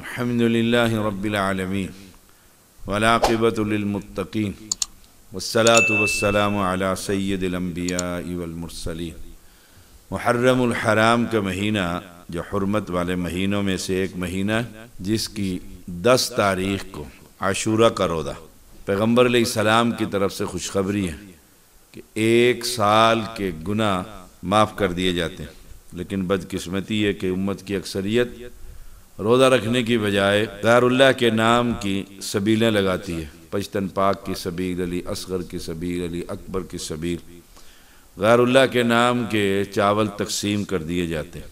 الحمد لله رب العالمين والعاقبة للمتقين والصلاة والسلام على سيد الأنبياء والمرسلين मुहर्रम हराम का महीना जो हरमत वाले महीनों में से एक महीना जिसकी दस तारीख को आशूरा का रोदा पैगम्बर सलाम की तरफ से खुशखबरी है कि एक साल के गुना माफ़ कर दिए जाते हैं लेकिन बदकिस्मती है कि उम्मत की अक्सरियत रोज़ा रखने की बजाय गैरुल्ला के नाम की सबीलें लगाती है पश्तन पाक की सबील अली असगर की सबील अली अकबर की सबील गैरुल्ला के नाम के चावल तकसीम कर दिए जाते हैं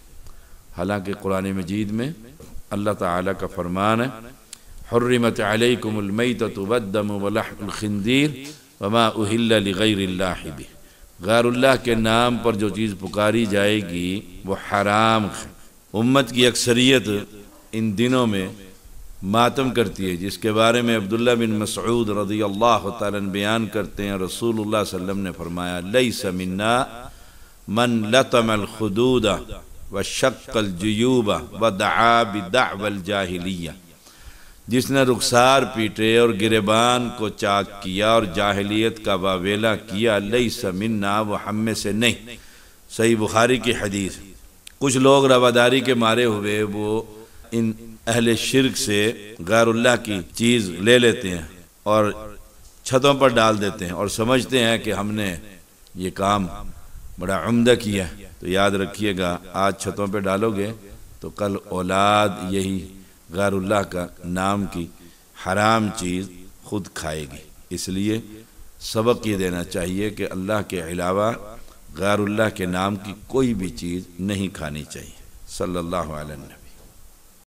हालांकि कुरान मजीद में अल्लाह ताला का फरमान है हर्रमत अलकुमलमतबदमखंदीर वमा उहिल्लाबी गैरुल्ला के नाम पर जो चीज़ पुकारी जाएगी वो हराम है उम्मत की अक्सरियत इन दिनों में मातम करती है जिसके बारे में अब्दुल्ला बिन मसूद रदी अल्लाह बयान करते हैं रसूल वसम ने फरमाया लई समिन्ना मन लतमल खदूदा व शक्ल जयूबा व दाबिदावल जाहिलिया जिसने रुखसार पीटे और गिरबान को चाक किया और जाहिलियत का वावेला किया लई समिन्ना व हम से नहीं सही बुखारी की हदीस कुछ लोग रवादारी के मारे हुए वो इन अहले शिरक से गैरुल्ला की चीज़ ले लेते हैं और छतों पर डाल देते हैं और समझते हैं कि हमने ये काम बड़ा उमदा किया तो याद रखिएगा आज छतों पर डालोगे तो कल औलाद यही गैरुल्ला का नाम की हराम चीज़ खुद खाएगी इसलिए सबक ये देना चाहिए कि अल्लाह के अलावा गैरुल्ला के नाम की कोई भी चीज़ नहीं खानी चाहिए सल्लल्लाहु अलैहि